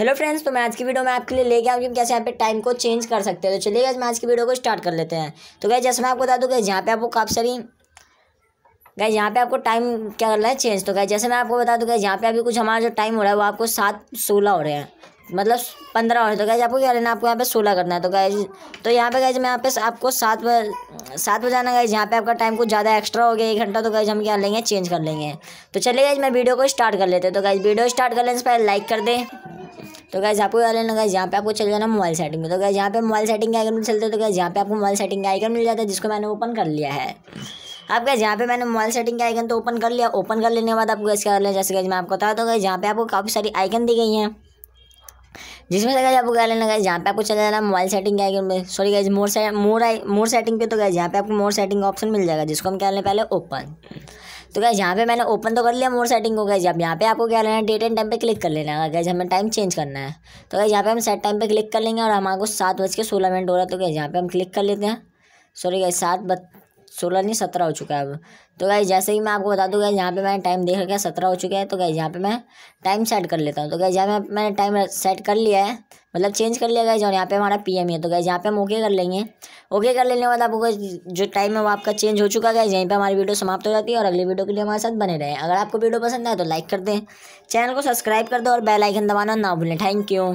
hello friends तो मैं आज की वीडियो में आपके लिए ले गया हूँ कि कैसे यहाँ पे टाइम को चेंज कर सकते हैं तो चलिए गैस मैं आज की वीडियो को स्टार्ट कर लेते हैं तो गैस जैसे मैं आपको बता दूँ गैस यहाँ पे आपको काफ़ी सारी गैस यहाँ पे आपको टाइम क्या करना है चेंज तो गैस जैसे मैं आपको बता दूँ गैस यहाँ पे अभी कुछ हमारा जो टाइम हो रहा है वो आपको सात सोलह हो रहे हैं मतलब पंद्रह हो रहे तो गैस आपको क्या लेना आपको यहाँ पे सोलह करना है तो गैस तो यहाँ पे गैस मैं यहाँ पे आपको सात सात बजाना गैस यहाँ पे आपका टाइम कुछ ज़्यादा एक्स्ट्रा हो गया एक घंटा तो गैस हम क्या लेंगे चेंज कर लेंगे तो चलिए गैस मैं वीडियो को स्टार्ट कर लेते हैं तो गैस वीडियो स्टार्ट कर लें से पहले लाइक कर दें तो गैस आपको क्या लेना गैस यहाँ पे आपको चले जाना मोबाइल सेटिंग में तो गैस यहाँ पे मोबाइल सेटिंग के आइकन में चलते तो गैस यहाँ पे आपको मोबाइल सेटिंग का आइकन मिल जाता है जिसको मैंने ओपन कर लिया है आप गए यहाँ पे मैंने मोबाइल सेटिंग का आइकन तो ओपन कर लिया ओपन कर लेने के बाद आपको कर लेना जैसे गैस मैं आपको बता दूँगा यहाँ पे आपको काफ़ी सारी आइकन दी गई हैं जिसमें से गए आपको क्या लेना गए जहाँ पे आपको चला जाना मोबाइल सेटिंग के आइकन में सॉरी गए मोर मोर मोर सेटिंग पे तो गए यहाँ पे आपको मोर सेटिंग का ऑप्शन मिल जाएगा जिसको हम क्या लें पहले ओपन तो क्या यहाँ पे मैंने ओपन तो कर लिया मोर सेटिंग को गया जब यहाँ पे आपको क्या लेना है डेट एंड टाइम पे क्लिक कर लेना है गैस हमें टाइम चेंज करना है तो क्या यहाँ पे हम सेट टाइम पे क्लिक कर लेंगे और हमारे को सात बज के सोलह मिनट हो रहा है तो क्या यहाँ पे हम क्लिक कर लेते हैं सॉरी क्या सात बज सोलह नहीं सत्रह हो चुका है अब तो क्या जैसे ही मैं आपको बता दूँ क्या यहाँ पे मैंने टाइम देख रखा है सत्रह हो चुका है तो क्या यहाँ पे मैं टाइम सेट कर लेता हूँ तो क्या यहाँ पे मैंने टाइम सेट कर लिया है मतलब चेंज कर लिया गया और यहाँ पे हमारा पीएम है तो गए यहाँ पे हम ओके कर लेंगे ओके कर लेने के बाद आपको जो टाइम है वो आपका चेंज हो चुका गया यहीं पे हमारी वीडियो समाप्त हो जाती है और अगली वीडियो के लिए हमारे साथ बने रहें अगर आपको वीडियो पसंद आए तो लाइक कर दें चैनल को सब्सक्राइब कर दो और बेलाइकन दबाना ना भूलें थैंक यू